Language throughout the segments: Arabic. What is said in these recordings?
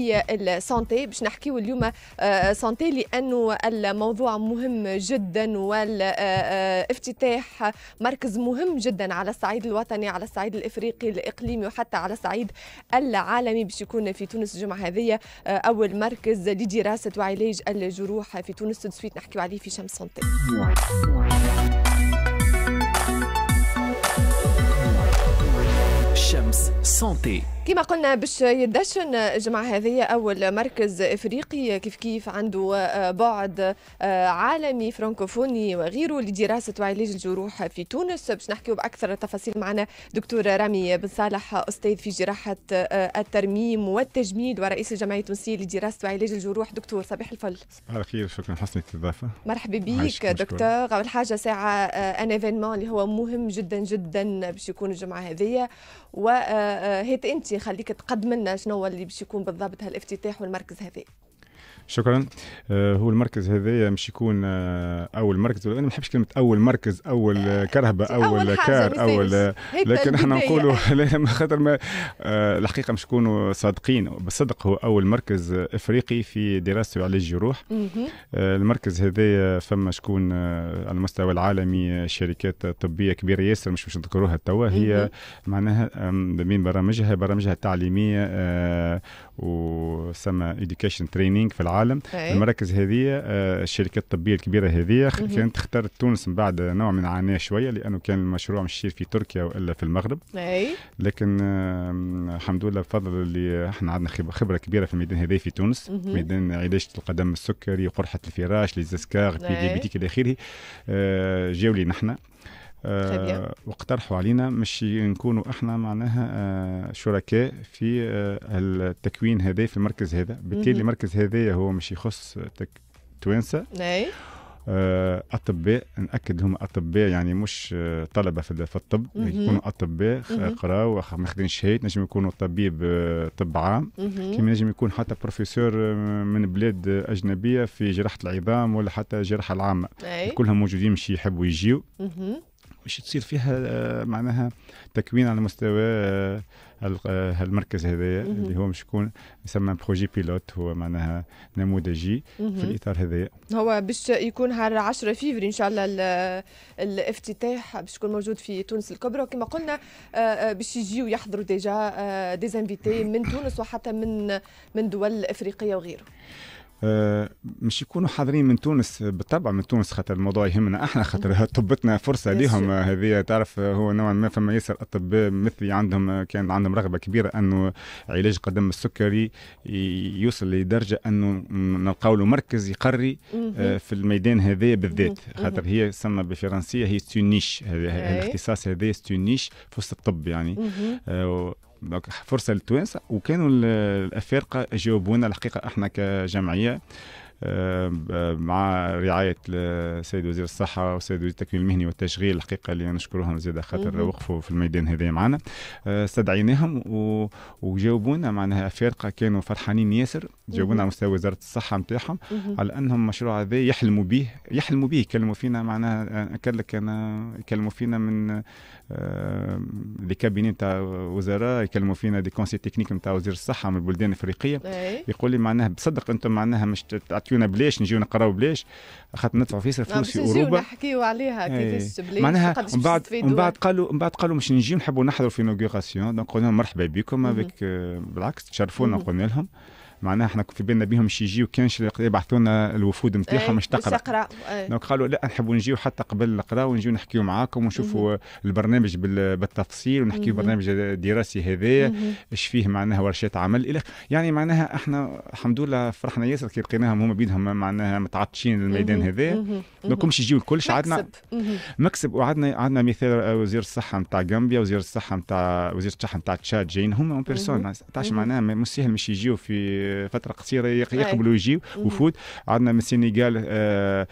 هي السانتي باش نحكيو اليوم آه، سانتي لانه الموضوع مهم جدا والافتتاح مركز مهم جدا على الصعيد الوطني على الصعيد الافريقي الاقليمي وحتى على الصعيد العالمي باش يكون في تونس الجمعه هذه آه، اول مركز لدراسه وعلاج الجروح في تونس تدسويت نحكيو عليه في شمس سانتي شمس سانتي كما قلنا باش يدشن الجمعة هذه أول مركز إفريقي كيف كيف عنده آه، بعد آه، عالمي فرانكوفوني وغيره لدراسة وعلاج الجروح في تونس باش نحكيو بأكثر التفاصيل معنا دكتور رامي بن صالح أستاذ في جراحة آه، الترميم والتجميد ورئيس الجمعية التونسية لدراسة وعلاج الجروح دكتور صباح الفل صباح الخير شكرا حسن الاستضافة مرحبا بك دكتور أول حاجة ساعة أن ايفينمون اللي هو مهم جدا جدا باش يكون الجمعة هذه وهيت أنت يخليك تقدم لنا شنو هو اللي باش يكون بالضبط هالافتتاح والمركز هذا شكرا آه، هو المركز هذايا مش يكون آه، اول مركز انا ما نحبش كلمه اول مركز اول آه، كرهبه اول, أول كار اول لكن احنا يعني. نقولوا خاطر ما الحقيقه مش نكونوا صادقين بالصدق هو اول مركز افريقي في دراسه وعلاج الجروح المركز هذايا فما شكون على المستوى العالمي شركات طبيه كبيره ياسر مش باش نذكروها توا هي معناها من برامجها برامجها التعليميه وسمى اديوكيشن تريننج في العالم العالم أي. المراكز هذه آه، الشركات الطبيه الكبيره هذه كانت اختارت تونس من بعد نوع من عناء شويه لانه كان المشروع مش في تركيا والا في المغرب أي. لكن الحمد لله بفضل اللي احنا عندنا خبره كبيره في الميدان هذا في تونس ميدان علاج القدم السكري قرحه الفراش ليزاسكار إيه. بي دي الى اخره آه، جاولي نحن آه، واقترحوا علينا مش نكونوا احنا معناها آه، شركاء في آه، التكوين هذا في المركز هذا بالتالي المركز هذا هو مش يخص توانسه اطباء ناكد هم اطباء يعني مش طلبه في الطب يكونوا اطباء قراوا ماخذين شهيد نجم يكونوا طبيب طب عام كما نجم يكون حتى بروفيسور من بلاد اجنبيه في جراحه العظام ولا حتى الجراحه العامه كلهم موجودين مش يحبوا يجيو مش تصير فيها آه، معناها تكوين على مستوى آه، آه، هالمركز هذايا اللي هو مش يكون يسمى بروجي بيلوت هو معناها نموذجي في الاطار هذايا هو باش يكون نهار 10 فيفري ان شاء الله الافتتاح باش يكون موجود في تونس الكبرى وكما قلنا باش يجيو يحضروا ديجا ديزانفيتي من تونس وحتى من من دول افريقيه وغيره آه، مش يكونوا حاضرين من تونس بالطبع من تونس خاطر الموضوع يهمنا احنا خاطر طبتنا فرصه ليهم آه، هذه تعرف آه، هو نوعا ما فما ياسر اطباء مثلي عندهم كان عندهم رغبه كبيره انه علاج قدم السكري يوصل لدرجه انه نلقاو له مركز يقري في الميدان هذا بالذات خاطر هي تسمى بالفرنسيه هي ستونيش الاختصاص هذا ستونيش في وسط الطب يعني دونك فرصه للتوانسه وكانوا الافارقه جاوبونا الحقيقه احنا كجمعيه آه، مع رعاية السيد وزير الصحة والسيد وزير التكوين المهني والتشغيل الحقيقة اللي نشكرهم زيادة خاطر وقفوا في الميدان هذا معنا آه، استدعيناهم وجاوبونا معناها أفارقة كانوا فرحانين ياسر جاوبونا على مستوى وزارة الصحة نتاعهم على أنهم المشروع هذا يحلموا به يحلموا به يكلموا فينا معناها أكلك أنا يكلموا فينا من لي كابيني نتاع وزراء يكلموا فينا دي كونسي تكنيك نتاع وزير الصحه من البلدان الافريقيه إيه. يقول لي معناها بصدق انتم معناها مش تعطيونا بلاش نجيو نقراو بلاش خاطر ندفعوا في ياسر نعم، فلوس في اوروبا نحكيو عليها كيفاش إيه. بلاش معناها من بعد من بعد قالوا من بعد قالوا مش نجيو نحبوا نحضروا في نوغوغاسيون دونك قلنا لهم مرحبا بكم آه، بالعكس تشرفونا قلنا لهم معناها احنا في بالنا بهم شي يجيو كانش يبعثوا لنا الوفود نتاعهم مش إيه، تقرا إيه. دونك قالوا لا نحبوا نجيو حتى قبل القرا ونجيو نحكيو معاكم ونشوفوا البرنامج بالتفصيل ونحكيو البرنامج الدراسي هذايا اش فيه معناها ورشات عمل الى يعني معناها احنا الحمد لله فرحنا ياسر كي لقيناهم هما بيدهم معناها متعطشين للميدان هذا دونك مش يجيو الكل عندنا مكسب وعندنا عندنا مثال آه، وزير الصحه نتاع جامبيا وزير الصحه نتاع وزير الصحه نتاع تشاد جايين هما اون بيرسون تعرفش معناها مش سهل مش يجيو في فتره قصيره يقبلوا يجيو وفود عندنا من السنغال آه،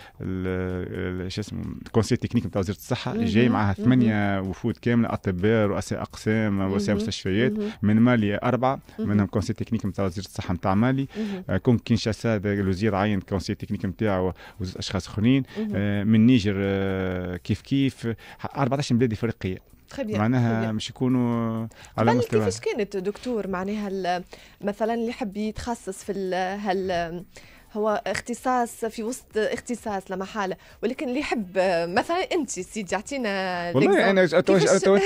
شو اسمه الكونسي تكنيك نتاع وزاره الصحه جاي معها ثمانيه وفود كامله اطباء رؤساء اقسام رؤساء مستشفيات من مالي اربعه منهم كونسي تكنيك نتاع وزارة الصحه نتاع مالي آه، كون كينشاسا الوزير عين كونسي تكنيك نتاعو وزوج اشخاص اخرين آه، من نيجر كيف كيف 14 بلاد افريقيه تخي بيان معناها مش يكونوا على مستوى كيفاش كانت دكتور معناها مثلا اللي يحب يتخصص في هال هو اختصاص في وسط اختصاص لمحاله ولكن اللي يحب مثلا انت سيدي اعطينا والله انا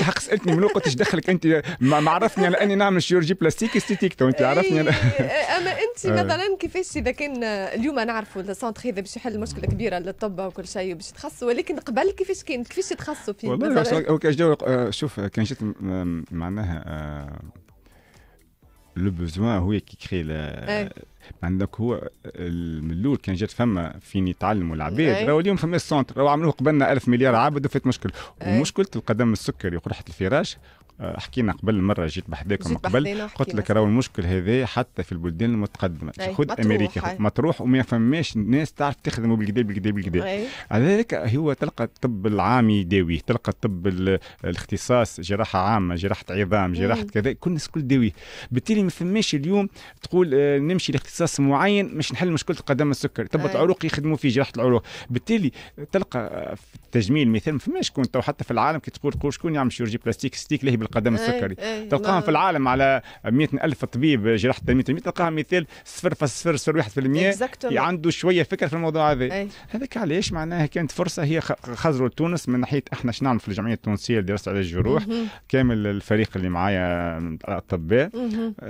حق سالتني من قلت ايش دخلك انت ما عرفني على اني نعمل شيورجي بلاستيك استيتيك تو انت عرفني أنا... إيه، إيه، إيه، اما انت آه. مثلا كيفاش اذا كان اليوم نعرفوا السونتر هذا باش يحل مشكله كبيره للطب وكل شيء وباش يتخصصوا ولكن قبل كيفاش كان كيفاش يتخصصوا فيه والله آه، شوف كان جيت معناها آه، لو بوزوان هو كي كري إيه. عندك هو من الاول كان جات فما فين يتعلموا العباد إيه. راهو اليوم فما السونتر راهو عملوه قبلنا ألف مليار عبد وفات مشكل إيه. ومشكله القدم السكري وقرحه الفراش آه، حكينا قبل مره جيت بحداكم قبل قلت لك راهو المشكل هذا حتى في البلدان المتقدمه خذ امريكا ما مطروح وما فماش ناس تعرف تخدمه بالكدا بالكدا بالكدا على ذلك هو تلقى الطب العام يداويه تلقى الطب الاختصاص جراحه عامه جراحه عظام جراحه كذا كل الناس الكل داويه بالتالي ما فماش اليوم تقول آه، نمشي لاختصاص معين باش نحل مشكله القدم السكري طب العروق يخدموا في جراحه العروق بالتالي تلقى في التجميل مثال ما فماش كون حتى في العالم كي تقول تقول شكون يعمل شيرجي بلاستيك ستيك لهي بالقدم إيه، السكري إيه، تلقاهم في العالم على 100 ألف طبيب جراحة التنمية التنمية تلقاهم مثال 0.001% عنده شوية فكرة في الموضوع هذا إيه. هذاك علاش معناها كانت فرصة هي خزروا تونس من ناحية احنا شنو نعمل في الجمعية التونسية لدراسة على الجروح كامل الفريق اللي معايا الأطباء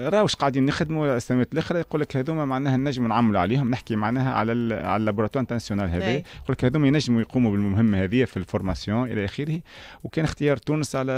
واش قاعدين نخدموا السنوات الأخرى يقول لك هذوما معناها نجم نعملوا عليهم نحكي معناها على على اللابوراتوار انترناسيونال هذا يقول لك هذوما ينجموا يقوموا بالمهمة هذه في الفورماسيون إلى آخره وكان اختيار تونس على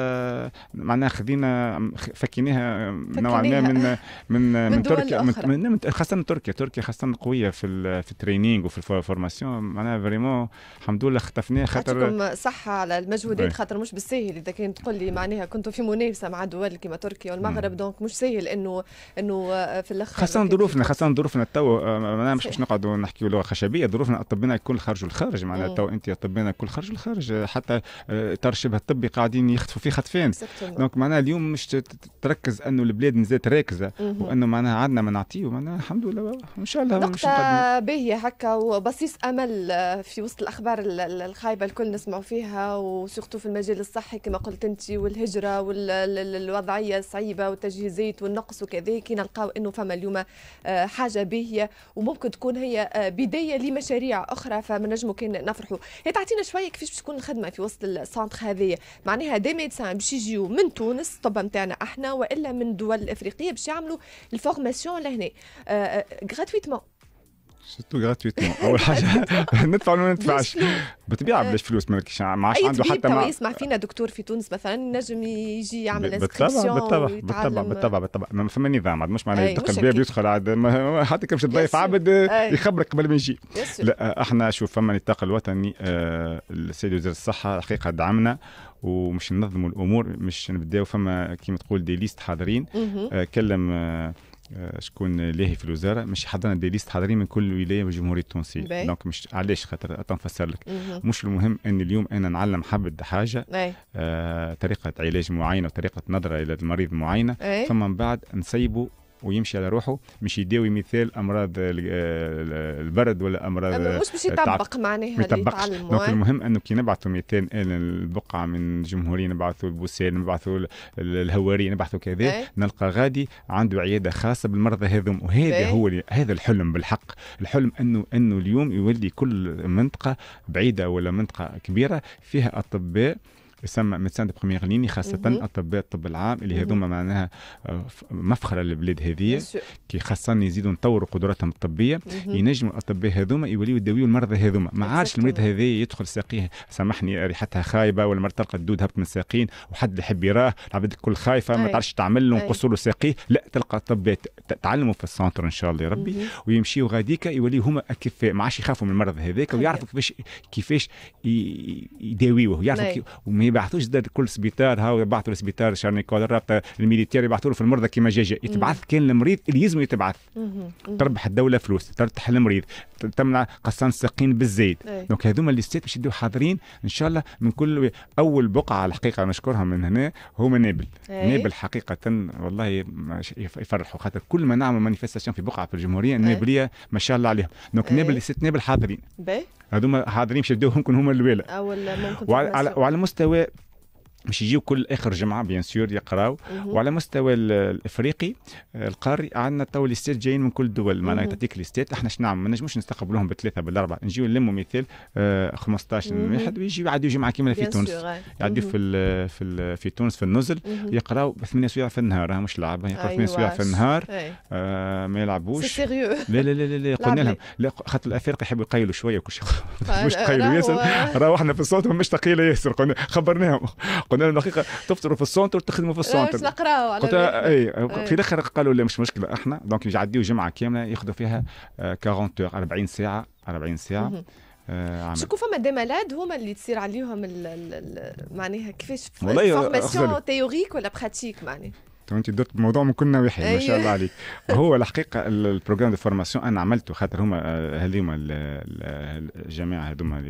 معناها خذينا فكيناها نوعا ما من من من تركيا من, من خاصه من تركيا تركيا خاصه قويه في في الترينينغ وفي الفورماسيون معناها فريمون الحمد لله خطفناها خاطر يعطيكم صحه على المجهودات خاطر مش بالسهل اذا كان تقول لي معناها كنتوا في منافسه مع دول كما تركيا والمغرب دونك مش سهل انه انه آه، في الاخر خاصه ظروفنا خاصه ظروفنا تو آه، معناها مش باش نقعدوا نحكيوا لغه خشبيه ظروفنا اطباءنا الكل خرجوا الخارج معناها تو انت اطباءنا الكل خرجوا الخارج حتى آه، ترشيبها الطبي قاعدين يخطفوا فيه خطفين دونك معناها اليوم مش تركز انه البلاد مازالت راكزه وانه معناها عندنا ما نعطيه معناها الحمد لله ان شاء الله نقطة باهية هكا وبصيص امل آه، في وسط الاخبار الخايبة الكل نسمعوا فيها وسورتو في المجال الصحي كما قلت انت والهجرة والوضعية الصعيبة والتجهيزات والنقص وكذا كي نلقاو انه فما اليوم آه، حاجة باهية وممكن تكون هي آه، بداية لمشاريع اخرى فما نجمو كان نفرحوا هي تعطينا شوية كيفاش باش تكون الخدمة في وسط السونتر هذايا معناها دي ميدسان باش يجيو من من تونس طب نتاعنا احنا والا من دول افريقيه باش يعملوا الفورماسيون لهنا غراتويتمون آه، آه، شتو غراتويتمون اول حاجه ندفع ولا ما ندفعش بالطبيعه بلاش فلوس ما عادش عنده حتى ما يسمع فينا دكتور في تونس مثلا نجم يجي يعمل انسكريبسيون بالطبع بالطبع بالطبع بالطبع ما فما نظام عاد مش معناه يدخل الباب يدخل عاد حتى كمش باش تضيف عبد يخبرك قبل ما يجي لا احنا شوف فما نطاق الوطني السيد آه، وزير الصحه الحقيقه دعمنا ومش ننظموا الامور مش نبداو فما كيما تقول دي ليست حاضرين آه، كلم آه، آه، شكون لاهي في الوزاره مش حضرنا دي ليست حاضرين من كل ولايه الجمهوريه التونسيه دونك مش علاش خاطر تنفسر لك مش المهم ان اليوم انا نعلم حبد حاجه آه طريقه علاج معينه وطريقه نظره الى المريض معينه ثم من بعد نسيبه ويمشي على روحه مش يداوي مثال امراض البرد ولا امراض مش باش يطبق معناها يطبق دونك المهم انه كي نبعثوا مثال انا البقعه من جمهوري نبعثوا البوسيل نبعثوا الهواري نبعثوا كذا ايه؟ نلقى غادي عنده عياده خاصه بالمرضى هذوم وهذا ايه؟ هو هذا الحلم بالحق الحلم انه انه اليوم يولي كل منطقه بعيده ولا منطقه كبيره فيها اطباء يسمى ميدسان دو بروميير ليني خاصه اطباء الطب العام اللي هذوما معناها آه، مفخره للبلاد هذه كي خاصه يزيدوا نطوروا قدراتهم الطبيه ينجموا الاطباء هذوما يوليو يداويو المرضى هذوما ما عادش المريض هذا يدخل ساقيه سامحني ريحتها خايبه ولا مرة تلقى الدود هبط من ساقين وحد يحب يراه العباد الكل خايفه ما تعرفش تعمل له نقصوا له ساقيه لا تلقى الاطباء تعلموا في السنتر ان شاء الله يا ربي ويمشيوا غاديكا يوليو هما اكفاء ما عادش يخافوا من المرض هذاك ويعرفوا كيفاش كيفاش يداويوه ويعرفوا يبعثوش زاد كل سبيطار هاو يبعثوا لسبيطار شارنيكول الرابطه الميليتير يبعثوا في المرضى كيما جاجة يتبعث كان المريض اللي يلزم يتبعث تربح الدوله فلوس ترتاح المريض تمنع قصان الساقين بالزيت إيه. دونك هذوما اللي ستات باش يدوا حاضرين ان شاء الله من كل اول بقعه الحقيقه نشكرهم من هنا هما نابل إيه. نابل حقيقه والله يفرحوا خاطر كل ما نعمل مانيفستاسيون في بقعه في الجمهوريه إيه. النابليه ما شاء الله عليهم دونك نابل ست نابل حاضرين هذوما حاضرين باش يبداو يمكن هما الاولى وعلى, وعلى مستوى باش يجيو كل اخر جمعه بيان سور يقراو وعلى مستوى الافريقي القاري عندنا تو ليستات جايين من كل الدول معناها تعطيك ليستات احنا شنو نعمل ما نجموش نستقبلوهم بثلاثه بالاربعه نجيو نلموا مثال آه 15 واحد ويجيو يعديو جمعه كامله في تونس يعديو في الـ في الـ في تونس في النزل يقراو ثمانية سوايع في النهار مش لعب يقراو أيوة. ثمانية سوايع في النهار آه ما يلعبوش لا لا لا لا, لا قلنا لهم لا خاطر الافارقه يحبوا يقيلوا شويه وكل شيء مش تقيلوا ياسر راهو احنا في الصوت مش ثقيله ياسر خبرناهم قلنا الحقيقه تفطروا في السونتر تخدموا في السونتر نقراو قلت اي إيه. في الاخر قالوا لا مش مشكله احنا دونك يعديوا جمعه كامله ياخذوا فيها 40 آه، 40 ساعه 40 ساعه آه شكون فما دي مالاد هما اللي تصير عليهم معناها كيفاش فورماسيون تيوريك ولا براتيك معناها انت درت الموضوع من كنا وحي ما شاء الله أيوه. عليك هو الحقيقه البروجرام دو فورماسيون انا عملته خاطر هما آه، هذوما الجماعه هذوما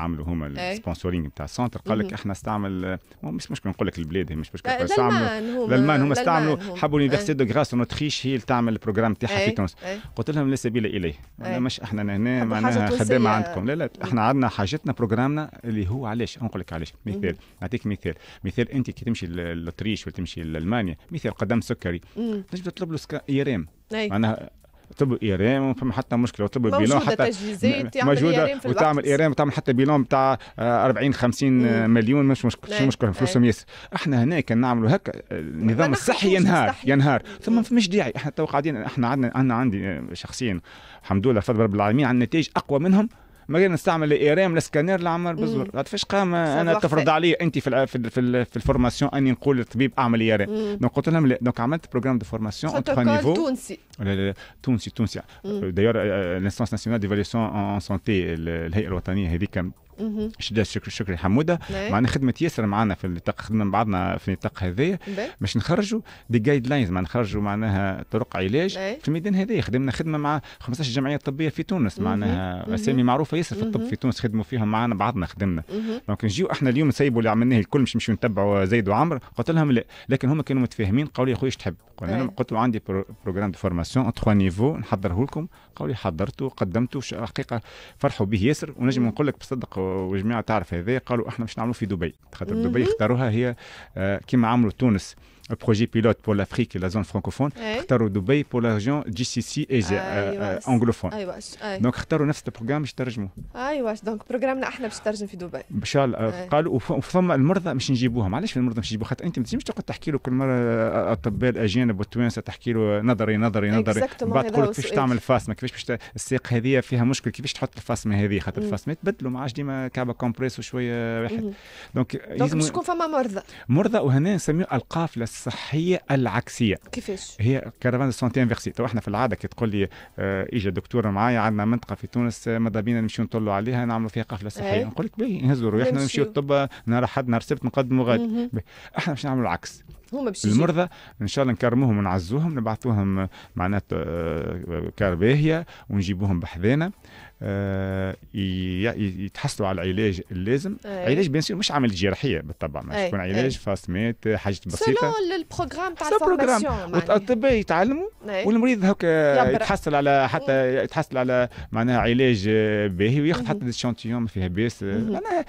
عملوا هما السبونسورينغ نتاع السونتر قال لك احنا استعمل مش مشكل نقول لك البلاد هي مش مشكل استعملوا الالمان هما استعملوا حبوا إيه. ليفرسيتي دو غراس اوتريش هي اللي تعمل البروجرام تاعها في إيه، تونس إيه. قلت لهم لا سبيل اليه مش احنا هنا معناها خدامه عندكم لا لا احنا عندنا حاجتنا بروجرامنا اللي هو علاش نقول لك علاش مثال نعطيك مثال مثال انت كي تمشي لاتريش وتمشي لالمانيا مثال قدم سكري تنجم تطلب له ريم معناها طب ايرام فما حتى مشكله وطب بيلون حتى تجهيزات موجوده وتعمل ايرام وتعمل حتى بيلون بتاع 40 آه، 50 مم. آه، مليون مش مشكله شو نعم. مشكله فلوسهم نعم. ياسر احنا هنا كان نعملوا هكا النظام آه، الصحي ينهار مستحي. ينهار ثم ما فماش داعي احنا تو قاعدين احنا عندنا انا عندي شخصيا الحمد لله فضل رب العالمين عندنا نتائج اقوى منهم ما غير نستعمل اي السكانير اللي عمر بزور فاش قام انا تفرض علي انت في في في الفورماسيون اني نقول للطبيب اعمل اي ريم دونك قلت لهم دونك عملت بروجرام دو فورماسيون اون تخوا نيفو تونسي تونسي تونسي دايور لانستانس ناسيونال ديفاليسيون اون سونتي الهيئه الوطنيه هذيك شدة شكري شكري حموده نعم. معنا خدمه ياسر معنا في النطاق خدمنا من بعضنا في النطاق هذايا نعم. باش نخرجوا دي جايد لاينز معنا نخرجوا معناها طرق علاج نعم. في الميدان هذايا خدمنا خدمه مع 15 جمعيه طبيه في تونس معناها اسامي معروفه ياسر في الطب في تونس خدموا فيهم معنا بعضنا خدمنا دونك نجيو احنا اليوم نسيبوا اللي عملناه الكل مش نمشيو نتبعوا زيد وعمر قلت لهم لا لكن هما كانوا متفاهمين قالوا يا ايش تحب قلنا لهم قلت له عندي بروجرام دو فورماسيون ان تخوا نيفو نحضره لكم قالوا لي حضرته قدمته حقيقه فرحوا به ياسر ونجم نقول لك بصدق وجميع تعرف هذا قالوا احنا باش نعملوا في دبي خاطر دبي اختاروها هي آه، كيما عملوا تونس projet pilote pour l'Afrique et la zone francophone اختاروا دبي pour la région GCC Asia euh, euh, anglophone دونك اختاروا نفس البروجرام باش ترجموا ايوا دونك بروجرامنا احنا باش ترجم في دبي ان شاء الله قالوا وفما المرضى مش نجيبوهم علاش المرضى مش نجيبوهم؟ خاطر انت ما تنجمش تقعد تحكي له كل مره آه، الاطباء الاجانب والتوانسه تحكي له آه، نظري نظري نظري بعد تقول كيفاش تعمل فاسمه كيفاش باش الساق هذه فيها مشكل كيفاش تحط الفاسمه هذه خاطر الفاسمه تبدلوا ما عادش ديما كعبه كومبريس وشويه واحد دونك دونك باش يكون فما مرضى مرضى وهنا نسميه القافله الصحيه العكسيه كيفاش هي كرفان السونتي انفيرسي تو احنا في العاده كي تقول لي اه اجى دكتور معايا عندنا منطقه في تونس ماذا بينا نمشيو نطلعوا عليها نعملوا فيها قفله صحيه إيه. نقول لك باهي نهزوا روحنا نمشيو الطب نهار احد نهار سبت نقدموا غادي احنا باش نعملوا العكس هما باش المرضى ان شاء الله نكرموهم ونعزوهم نبعثوهم آه، معناتها آه، آه، كارباهيه ونجيبوهم بحذانا يتحصلوا على العلاج اللازم أي. علاج بيان مش عمل جراحيه بالطبع ما إيه، يكون إيه. علاج فاصمات حاجه بسيطه سلون البروغرام تاع البروغرام الاطباء يتعلموا إيه. والمريض هكا يتحصل على حتى يتحصل على معناها علاج باهي وياخذ حتى ديشونتيون ما فيها باس معناها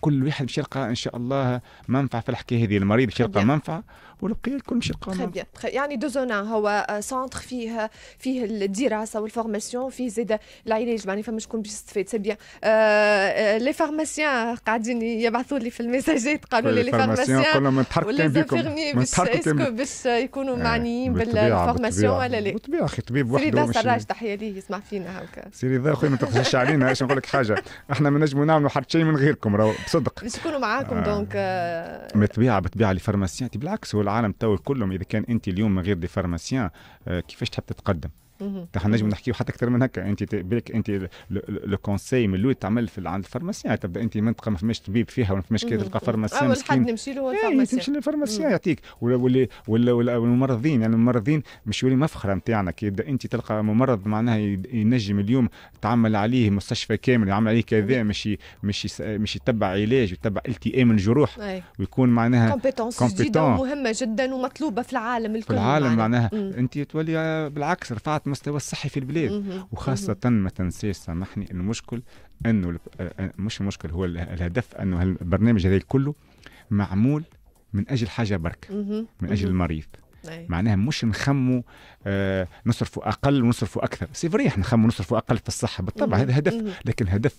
كل واحد باش يلقى ان شاء الله منفعه في الحكايه هذه المريض باش يلقى منفعه والبقيه الكل شيء قانوني يعني دوزونا هو سنتر آه، فيه آه، فيه الدراسه والفورماسيون فيه زيد آه، العلاج معني فما شكون باش يستفيد سي بيان لي فارماسيان قاعدين يبعثوا لي في المساجات قالوا لي لي فارماسيان قلنا ما نتحرك بيكم باش يكونوا معنيين بالفورماسيون ولا لا بالطبيعه اخي طبيب وحده سيدي رضا سراج تحيه ليه يسمع فينا هكا سيدي ذا اخويا ما تقفش علينا اش نقول لك حاجه احنا ما نجموا نعملوا حتى شيء من غيركم راهو بصدق باش يكونوا معاكم دونك بالطبيعه بالطبيعه لي فارماسيان بالعكس هو العالم تو كلهم اذا كان انت اليوم من غير دي فارماسيان آه، كيفاش تحب تتقدم نحن نجم نحكيو حتى اكثر من هكا انت بالك انت لو كونساي من الاول تعمل في عند الفارماسيان تبدا انت منطقه ما فماش طبيب فيها ولا فماش كي تلقى فارماسيان اول حد نمشي له إيه، الفارماسيان تمشي للفارماسيان يعطيك ولا ولا ولا الممرضين يعني الممرضين مش يولي مفخره نتاعنا كي يبدا انت تلقى ممرض معناها ينجم اليوم تعمل عليه مستشفى كامل يعمل عليه كذا مش مش مش يتبع علاج يتبع التئام الجروح ويكون معناها كومبيتونس جديده ومهمه جدا ومطلوبه في العالم الكل في العالم معناها انت تولي بالعكس رفعت المستوى الصحي في البلاد وخاصة ما تنساش سامحني المشكل أنه آه، آه، مش المشكل هو الهدف أنه البرنامج هذا كله معمول من أجل حاجة بركة من أجل المريض أي. معناها مش نخموا آه نصرفوا اقل ونصرفوا اكثر سي فريح نخموا نصرفوا اقل في الصحه بالطبع هذا هدف لكن هدف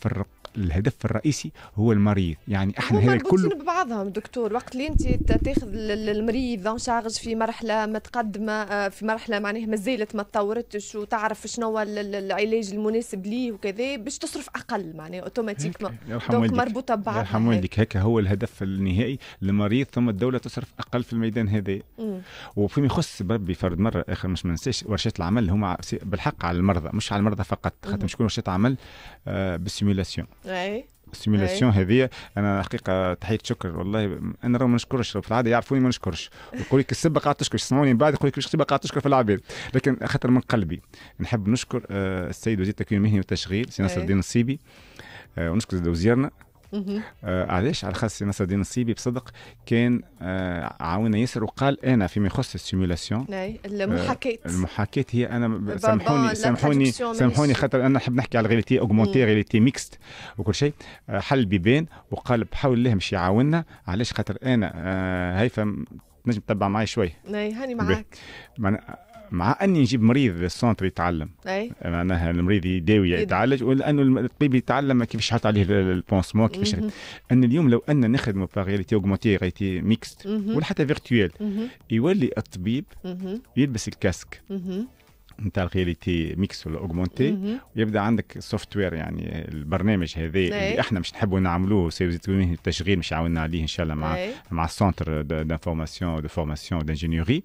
الهدف الرئيسي هو المريض يعني احنا هذا كله ببعضهم دكتور وقت اللي انت تاخذ المريض اون شارج في مرحله متقدمه آه، في مرحله معناها مازالت ما تطورتش وتعرف شنو العلاج المناسب ليه وكذا باش تصرف اقل معناها اوتوماتيك دونك مربوطه ببعض يرحم والديك هكا هو الهدف النهائي المريض ثم الدوله تصرف اقل في الميدان هذا وفيما يخص بربي فرد مره اخر مش منساش ورشات العمل هما بالحق على المرضى مش على المرضى فقط خاطر مش كل ورشات عمل آه أي السيمولاسيون هذه انا حقيقه تحيه شكر والله انا راه ما نشكرش في العاده يعرفوني ما نشكرش يقول لك السبه قاعد تشكر يسمعوني من بعد يقول لك السبه قاعد تشكر في العباد لكن خاطر من قلبي نحب نشكر آه، السيد وزير التكوين المهني والتشغيل سي نصر الدين السيبي آه، ونشكر وزيرنا آه علاش على خاطر مثلا دي نصيبي بصدق كان آه عاون ياسر وقال انا فيما يخص السيمولاسيون نعم، آه، المحاكاة آه المحاكاة هي انا سامحوني سامحوني سامحوني خاطر انا نحب نحكي على غيليتي اوغمونتي غيليتي ميكست وكل شيء آه حل بيبان وقال بحول الله مش يعاوننا علاش خاطر انا آه هيفا نجم تتبع معي شوي نعم، هاني معاك مع اني نجيب مريض للسونتر يتعلم اي معناها المريض يداوي يتعالج ولانه الطبيب يتعلم كيفاش يحط عليه البونسمون كيفاش ان اليوم لو ان نخدم باغ رياليتي اوغمونتي رياليتي ميكست ولا حتى فيرتويال يولي الطبيب يلبس الكاسك نتاع الرياليتي ميكس ولا اوغمونتي ويبدا عندك السوفت وير يعني البرنامج هذا اللي إيه. احنا مش نحبوا نعملوه سيزيتوني التشغيل مش عاوننا عليه ان شاء الله مع إيه. مع مع السونتر دانفورماسيون دو فورماسيون دانجينيوري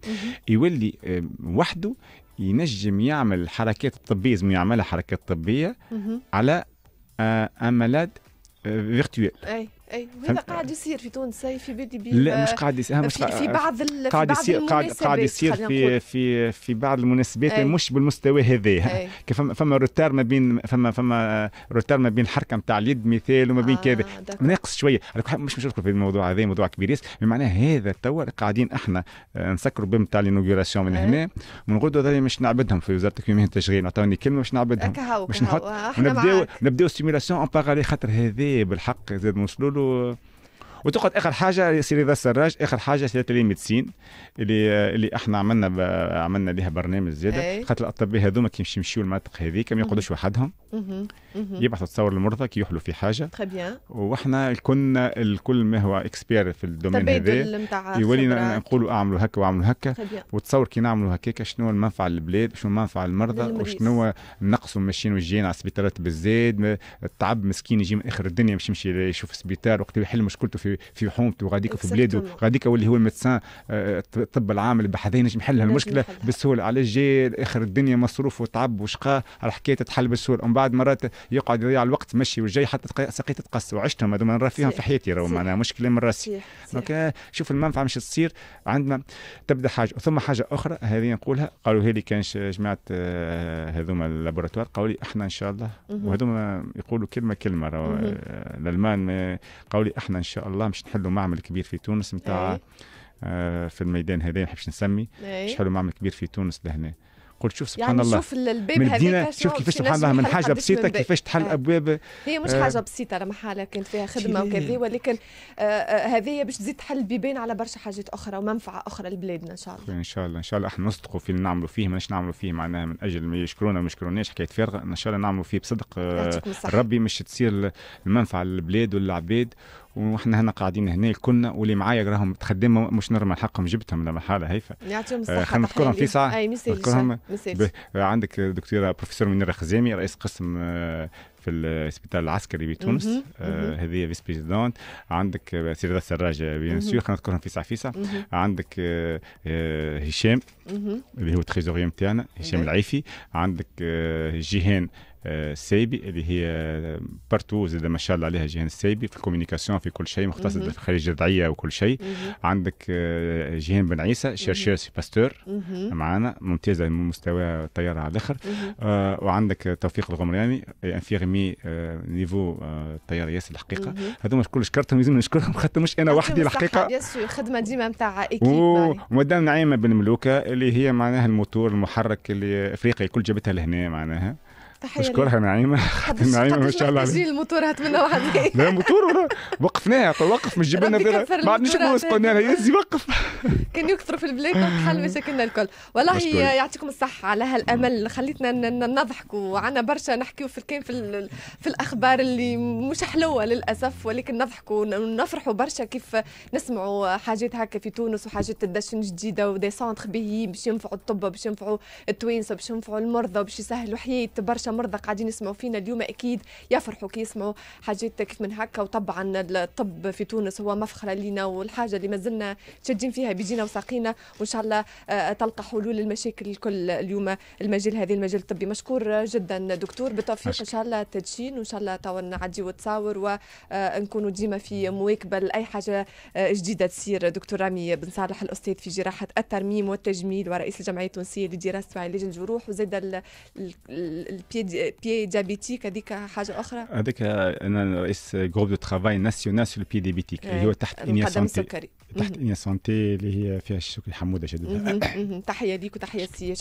يولي آه، وحده ينجم يعمل حركات طبيه لازم يعملها حركات طبيه على ان مالاد فيرتويل اي وهذا قاعد يصير في تونس إيه، في بيدي بي لا مش قاعد يصير مش في, في بعض ال... قاعد يصير قاعد قاعد يصير في في في بعض المناسبات أي. مش بالمستوى هذا إيه. فما فما روتار ما بين فما فما روتار ما بين الحركه نتاع اليد مثال وما بين آه كذا ناقص شويه مش مش ندخل في الموضوع هذا موضوع كبير بمعنى هذا توا قاعدين احنا آه، نسكروا بهم تاع الانوغوراسيون من إيه. هنا من غدوه هذا مش نعبدهم في وزاره التكوين والتشغيل اعطوني كلمه مش نعبدهم مش نحط نبداو نبداو ستيميلاسيون ان بارالي خاطر هذا بالحق زاد نوصلوا pro وتقعد اخر حاجه سيري ذا السراج اخر حاجه تلي ميدسين اللي اللي احنا عملنا ب... عملنا لها برنامج زياده خاطر الاطباء هذوما كي يمشيو المناطق هذيك ما يقعدوش وحدهم يبعثوا تصور المرضى كي يحلوا في حاجه واحنا الكل الكل ما هو اكسبير في الدومين هذا يولي نقولوا اعملوا هكا واعملوا هكا وتصور كي نعملوا هكاك شنو المنفعه للبلاد شنو المنفعه للمرضى وشنو نقصوا ماشيين وجايين على السبيطارات بالزاد التعب مسكين يجي من اخر الدنيا مش يمشي يشوف السبيطار وقت يحل مشكلته في في في حومته وغاديك في بلاده غاديك واللي هو المدسان آه، الطب العام اللي بحذاه ينجم يحل المشكله بسهوله على جاي اخر الدنيا مصروف وتعب وشقاء الحكايه تتحل بالسهوله ومن بعد مرات يقعد يضيع الوقت مشي وجاي حتى سقيت تقص وعشتهم هذوما نرى فيهم في حياتي راهو معناها مشكله من راسي دونك آه، شوف المنفعه مش تصير عندما تبدا حاجه ثم حاجه اخرى هذه نقولها قالوا اللي كان جماعه آه، هذوما اللابوراتوار قالوا لي احنا ان شاء الله وهذوما يقولوا كلمه كلمه الالمان قالوا لي احنا ان شاء الله الله باش نحلوا معمل كبير في تونس نتاع آه، في الميدان هذا نحبش نسمي باش نحلوا معمل كبير في تونس لهنا قلت شوف سبحان يعني الله شوف الباب من شوف كيفاش سبحان الله من حاجه بسيطه كيفاش تحل آه. ابواب هي مش آه. حاجه بسيطه لما حالها كانت فيها خدمه وكذا ولكن آه, آه، هذه باش تزيد تحل بيبان على برشا حاجات اخرى ومنفعه اخرى لبلادنا ان شاء الله ان شاء الله ان شاء الله احنا نصدقوا في اللي نعملوا فيه ماناش نعملوا فيه معناها من اجل ما يشكرونا ما يشكروناش حكايه فارغه ان شاء الله نعملوا فيه بصدق آه، ربي مش تصير المنفعه للبلاد وللعباد واحنا هنا قاعدين هنا كلنا واللي معايا راهم تخدموا مش نرمى حقهم جبتهم لما حاله هيفا يعطيهم آه، الصحه خلينا نذكرهم في ساعه اي نذكرهم عندك دكتوره بروفيسور منيره خزامي رئيس قسم آه، في الاسبيتال العسكري بتونس آه، هذه فيس بريزيدونت عندك سيرة السراج بيان سور خلينا نذكرهم في ساعه في ساعه عندك هشام اللي هو التريزوري نتاعنا هشام إيه. العيفي عندك جيهان السيبي آه، اللي هي بارتو زاد ما شاء الله عليها جهان السيبي في الكوميونيكاسيون في كل شيء مختص في الخارجيه الجذعيه وكل شيء عندك آه، جهان بن عيسى شيرشير سي باستور معانا ممتازه من مستوى الطياره على الاخر آه وعندك توفيق الغمراني انفيرمي آه نيفو الطياره آه، ياسر الحقيقه هذوما كل شكرتهم لازم نشكرهم خاطر مش انا وحدي الحقيقه خدمه ديما نتاع ايكيب يعني. ومدام نعيمه بن ملوكه اللي هي معناها الموتور المحرك اللي افريقيا الكل جابتها لهنا معناها تحيه نشكرها نعيمه نعيمه ما شاء الله عليها الموتور هات منها واحد لا موتور وقفناها وقف مش جبنا ما عندناش فلوس قلنا لها يزي وقف كان يكثروا في البلاد وتحل مشاكلنا الكل والله يعطيكم الصحه على هالامل نعم. خليتنا نضحكوا وعنا برشا نحكيوا في كان في, في الاخبار اللي مش حلوه للاسف ولكن نضحكوا ونفرحوا برشا كيف نسمعوا حاجات هكا في تونس وحاجات تدشن جديده ودي سونتر بيي باش ينفعوا الطب باش ينفعوا التوانسه باش ينفعوا المرضى باش يسهلوا حياه برشا مرضى قاعدين يسمعوا فينا اليوم اكيد يفرحوا كي يسمعوا حاجات كيف من هكا وطبعا الطب في تونس هو مفخره لينا والحاجه اللي مازلنا شادين فيها بيجينا وساقينا وان شاء الله آه، آه، تلقى حلول للمشاكل الكل اليوم المجال هذا المجال الطبي مشكور جدا دكتور بالتوفيق ان شاء الله تدشين وان شاء الله توا نعدي وتصاور ونكونوا آه، ديما في مواكبه لاي حاجه جديده تصير دكتور رامي بن صالح الاستاذ في جراحه الترميم والتجميل ورئيس الجمعيه التونسيه لدراسه وعلاج الجروح وزاد البي بي, ديابيتيك هذيك حاجه اخرى هذيك انا رئيس جروب دو ترافاي ناسيونال سو بي ديابيتيك اللي هو إيه، تحت انيا سونتي تحت انيا سونتي اللي هي فيها الشكري حموده شديده تحيه ليك وتحيه سي شكرا